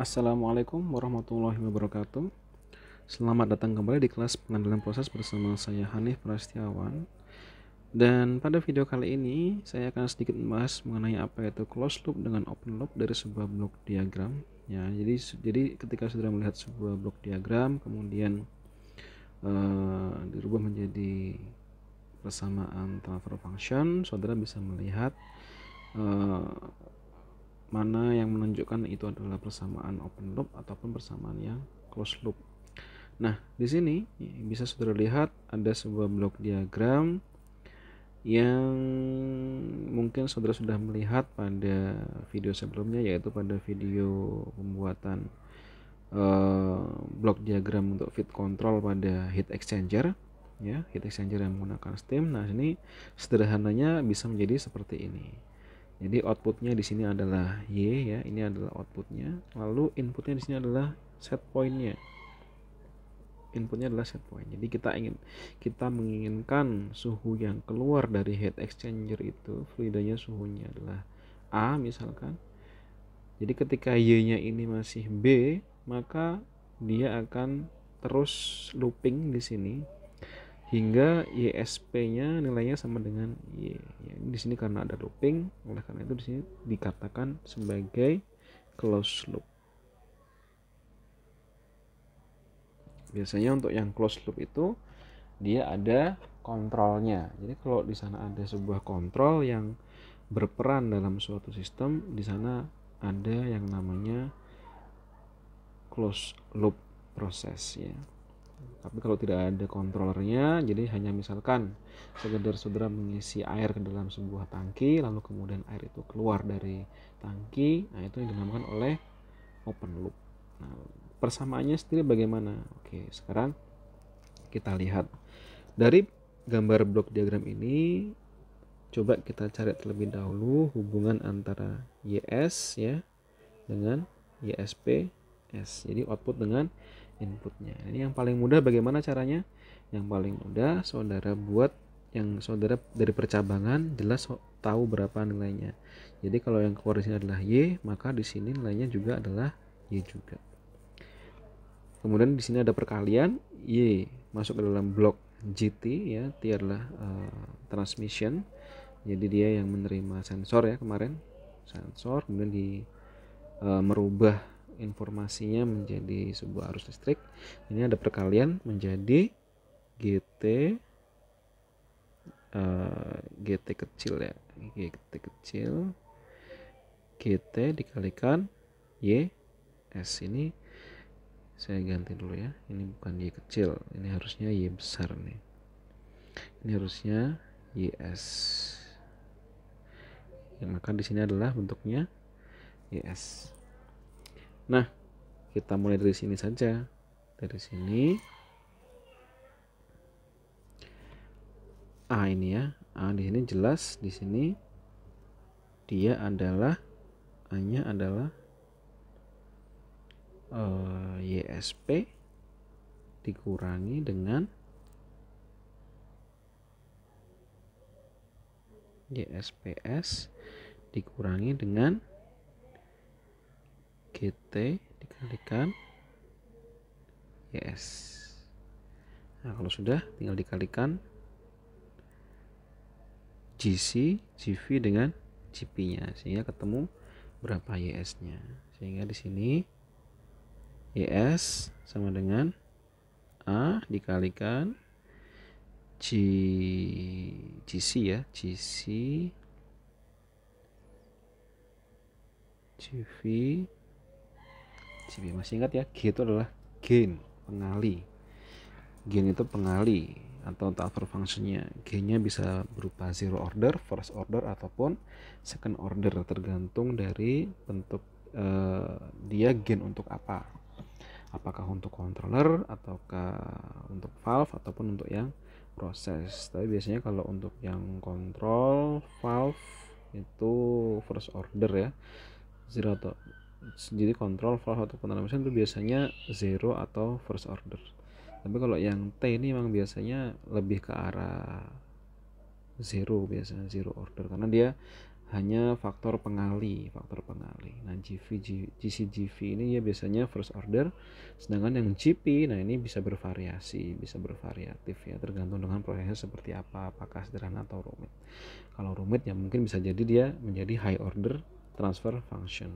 Assalamualaikum warahmatullahi wabarakatuh Selamat datang kembali di kelas pengambilan proses bersama saya Hanif Prastiawan Dan pada video kali ini saya akan sedikit membahas mengenai apa itu close loop dengan open loop dari sebuah blok diagram ya jadi jadi ketika saudara melihat sebuah blok diagram kemudian uh, dirubah menjadi persamaan transfer function saudara bisa melihat uh, mana yang menunjukkan itu adalah persamaan open loop ataupun persamaan yang close loop. Nah, di sini bisa saudara lihat ada sebuah blok diagram yang mungkin saudara sudah melihat pada video sebelumnya yaitu pada video pembuatan uh, blok diagram untuk fit control pada heat exchanger ya heat exchanger yang menggunakan steam nah ini sederhananya bisa menjadi seperti ini jadi outputnya di sini adalah y ya, ini adalah outputnya. Lalu inputnya di sini adalah set pointnya. Inputnya adalah set point. Jadi kita ingin kita menginginkan suhu yang keluar dari heat exchanger itu fluidanya suhunya adalah A misalkan. Jadi ketika y-nya ini masih B, maka dia akan terus looping di sini hingga ISP-nya nilainya sama dengan Y. Ya, di sini karena ada looping, oleh karena itu di sini dikatakan sebagai close loop. Biasanya untuk yang close loop itu dia ada kontrolnya. Jadi kalau di sana ada sebuah kontrol yang berperan dalam suatu sistem, di sana ada yang namanya close loop proses ya tapi kalau tidak ada kontrolernya jadi hanya misalkan sekedar saudara mengisi air ke dalam sebuah tangki lalu kemudian air itu keluar dari tangki nah itu yang dinamakan oleh open loop nah, persamaannya sendiri bagaimana oke sekarang kita lihat dari gambar blok diagram ini coba kita cari terlebih dahulu hubungan antara YS ya dengan YSPS jadi output dengan inputnya. Ini yang paling mudah bagaimana caranya? Yang paling mudah saudara buat yang saudara dari percabangan jelas tahu berapa nilainya. Jadi kalau yang keluar di sini adalah Y, maka di sini nilainya juga adalah Y juga. Kemudian di sini ada perkalian Y masuk ke dalam blok GT ya, T adalah uh, transmission. Jadi dia yang menerima sensor ya kemarin, sensor kemudian di uh, merubah informasinya menjadi sebuah arus listrik. Ini ada perkalian menjadi GT uh, eh, GT kecil ya. GT kecil GT dikalikan Y S ini saya ganti dulu ya. Ini bukan Y kecil, ini harusnya Y besar nih. Ini harusnya YS. Ya, maka di sini adalah bentuknya YS. Nah, kita mulai dari sini saja. Dari sini. A ini ya. A di sini jelas di sini dia adalah hanya adalah uh, eh, YSP dikurangi dengan YSPS dikurangi dengan GT dikalikan YS nah kalau sudah tinggal dikalikan GC GV dengan GP nya sehingga ketemu berapa YS nya sehingga di sini YS sama dengan A dikalikan G, GC ya GC GV CB masih ingat ya G itu adalah gain pengali gain itu pengali atau transfer fungsinya nya bisa berupa zero order first order ataupun second order tergantung dari bentuk eh, dia gain untuk apa apakah untuk controller ataukah untuk valve ataupun untuk yang proses tapi biasanya kalau untuk yang kontrol valve itu first order ya zero atau jadi kontrol atau satu penerapan itu biasanya zero atau first order tapi kalau yang T ini memang biasanya lebih ke arah zero biasanya zero order karena dia hanya faktor pengali faktor pengali nah GV, GCGV ini ya biasanya first order sedangkan yang GP nah ini bisa bervariasi bisa bervariatif ya tergantung dengan prosesnya seperti apa apakah sederhana atau rumit kalau rumit ya mungkin bisa jadi dia menjadi high order transfer function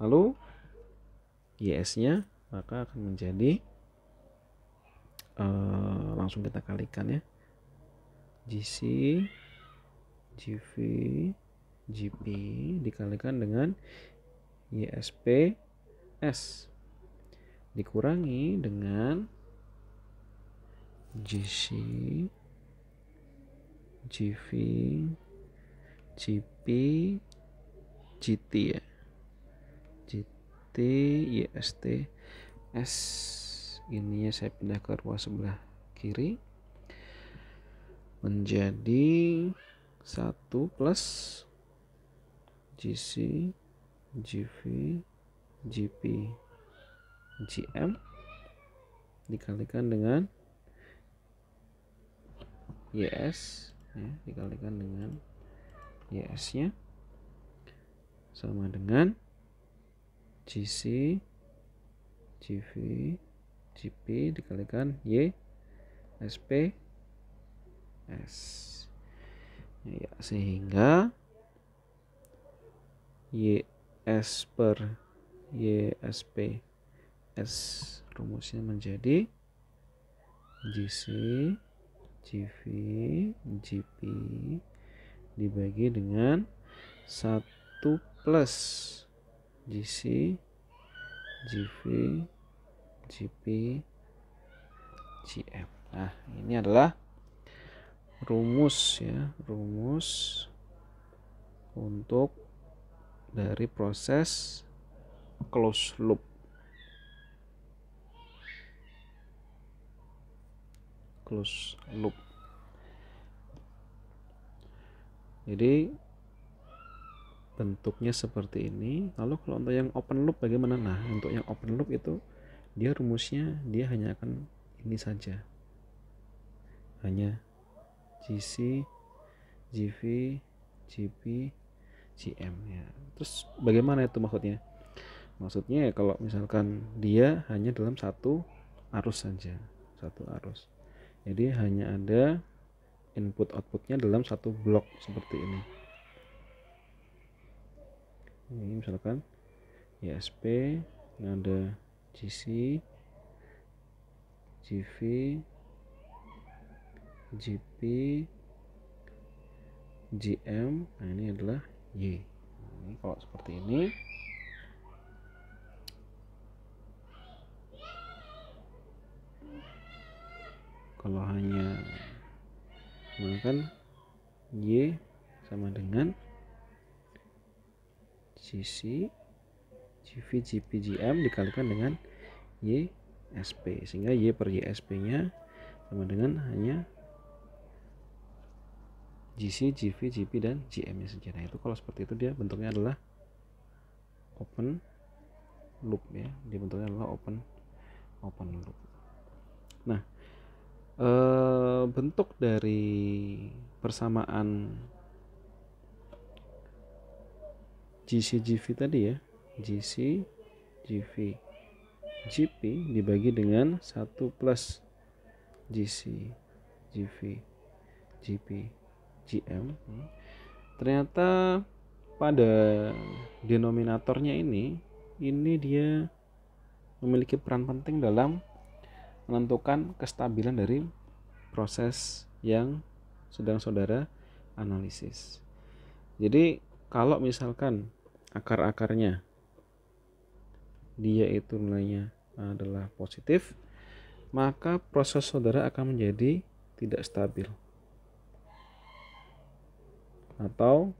Lalu YS-nya maka akan menjadi uh, langsung kita kalikan ya. GC GV GP dikalikan dengan YSP S dikurangi dengan GC GV GP GT ya IST, IST, S Ini ininya saya pindah ke ruas sebelah kiri menjadi 1 plus GC GV GP GM dikalikan dengan YS ya, dikalikan dengan YS nya sama dengan GC GV GP dikalikan Y SP S ya sehingga YS per sp S rumusnya menjadi GC GV GP dibagi dengan 1 plus GC, GV, GP, GM. Nah, ini adalah rumus ya, rumus untuk dari proses close loop. Close loop. Jadi bentuknya seperti ini lalu kalau untuk yang open loop bagaimana nah untuk yang open loop itu dia rumusnya dia hanya akan ini saja hanya GC GV GP GM ya terus bagaimana itu maksudnya maksudnya ya kalau misalkan dia hanya dalam satu arus saja satu arus jadi hanya ada input outputnya dalam satu blok seperti ini ini misalkan ISP ini ada GC GV GP GM nah ini adalah Y ini kalau seperti ini kalau hanya menggunakan Y sama dengan GC GV GP GM dikalikan dengan Y SP sehingga Y per YSP nya sama dengan hanya GC, GV, GP dan GM nya saja nah itu kalau seperti itu dia bentuknya adalah open loop ya dia bentuknya adalah open open loop nah eh, bentuk dari persamaan GCGV tadi ya GC GV GP dibagi dengan 1 plus GC GV GP GM ternyata pada denominatornya ini ini dia memiliki peran penting dalam menentukan kestabilan dari proses yang sedang saudara analisis. Jadi kalau misalkan akar-akarnya dia itu nilainya adalah positif maka proses saudara akan menjadi tidak stabil atau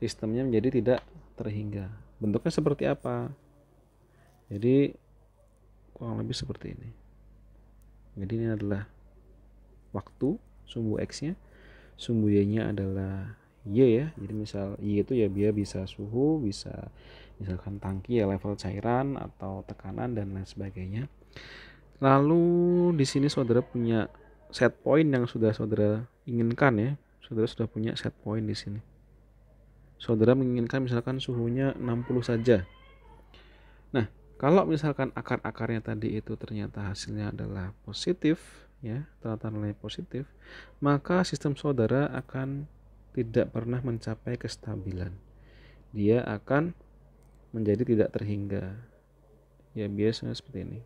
sistemnya menjadi tidak terhingga bentuknya seperti apa jadi kurang lebih seperti ini jadi ini adalah waktu sumbu x nya sumbu y nya adalah Y iya ya jadi misal Y iya itu ya dia bisa suhu bisa misalkan tangki ya level cairan atau tekanan dan lain sebagainya lalu di sini saudara punya set point yang sudah saudara inginkan ya saudara sudah punya set point di sini saudara menginginkan misalkan suhunya 60 saja nah kalau misalkan akar-akarnya tadi itu ternyata hasilnya adalah positif ya ternyata nilai positif maka sistem saudara akan tidak pernah mencapai kestabilan. Dia akan menjadi tidak terhingga. Ya biasanya seperti ini.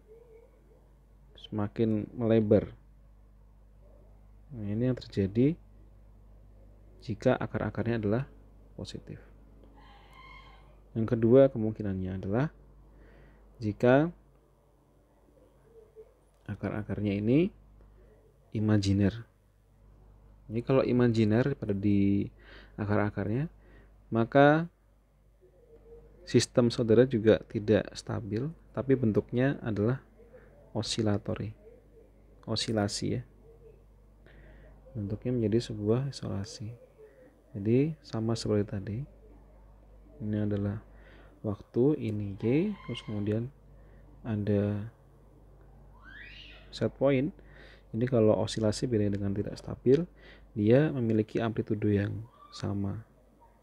Semakin melebar. Nah, ini yang terjadi jika akar-akarnya adalah positif. Yang kedua kemungkinannya adalah jika akar-akarnya ini imajiner ini kalau imajiner pada di akar-akarnya, maka sistem saudara juga tidak stabil, tapi bentuknya adalah osilatori, osilasi ya. Bentuknya menjadi sebuah isolasi. Jadi sama seperti tadi. Ini adalah waktu, ini y, terus kemudian ada set point jadi kalau osilasi beda dengan tidak stabil, dia memiliki amplitudo yang sama.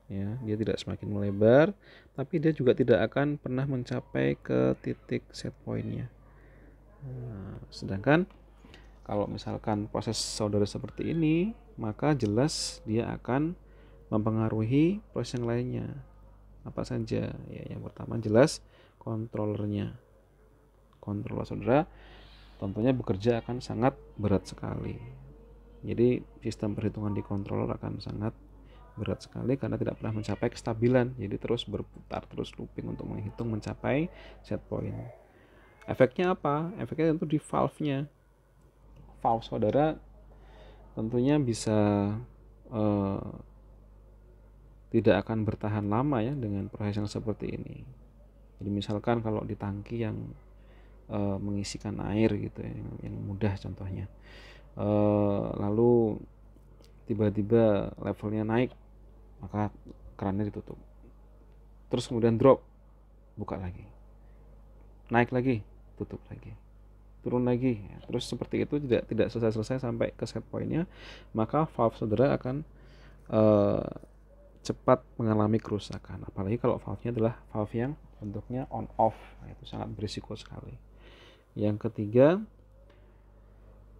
Ya, dia tidak semakin melebar, tapi dia juga tidak akan pernah mencapai ke titik set pointnya. Nah, sedangkan kalau misalkan proses saudara seperti ini, maka jelas dia akan mempengaruhi proses yang lainnya. Apa saja? Ya, yang pertama jelas kontrolernya. Kontroler saudara tentunya bekerja akan sangat berat sekali. Jadi sistem perhitungan di controller akan sangat berat sekali karena tidak pernah mencapai kestabilan. Jadi terus berputar, terus looping untuk menghitung mencapai set point. Efeknya apa? Efeknya tentu di valve-nya. Valve saudara tentunya bisa uh, tidak akan bertahan lama ya dengan proses yang seperti ini. Jadi misalkan kalau di tangki yang uh, mengisikan air gitu ya, yang mudah contohnya uh, lalu tiba-tiba levelnya naik maka kerannya ditutup terus kemudian drop buka lagi naik lagi tutup lagi turun lagi ya. terus seperti itu tidak tidak selesai selesai sampai ke set pointnya maka valve saudara akan uh, cepat mengalami kerusakan apalagi kalau valve-nya adalah valve yang bentuknya on off itu sangat berisiko sekali yang ketiga,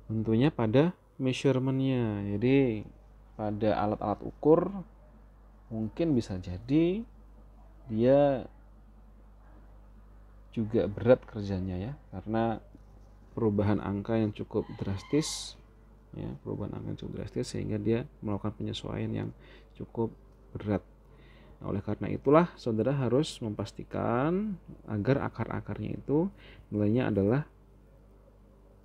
tentunya pada measurementnya. Jadi pada alat-alat ukur mungkin bisa jadi dia juga berat kerjanya ya karena perubahan angka yang cukup drastis ya perubahan angka yang cukup drastis sehingga dia melakukan penyesuaian yang cukup berat oleh karena itulah saudara harus memastikan agar akar-akarnya itu nilainya adalah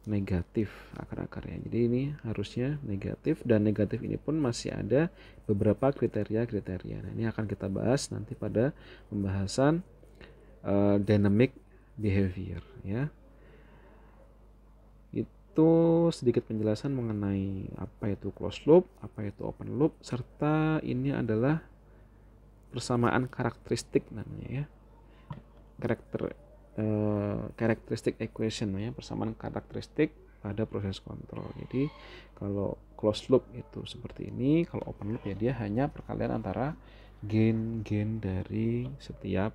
negatif akar-akarnya. Jadi ini harusnya negatif dan negatif ini pun masih ada beberapa kriteria-kriteria. Nah, ini akan kita bahas nanti pada pembahasan uh, dynamic behavior ya. Itu sedikit penjelasan mengenai apa itu closed loop, apa itu open loop serta ini adalah persamaan karakteristik namanya ya karakter eh, karakteristik equation ya persamaan karakteristik pada proses kontrol jadi kalau close loop itu seperti ini kalau open loop ya dia hanya perkalian antara gain-gain dari setiap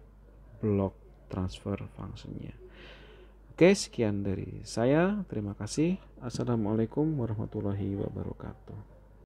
block transfer fungsinya Oke, sekian dari saya. Terima kasih. Assalamualaikum warahmatullahi wabarakatuh.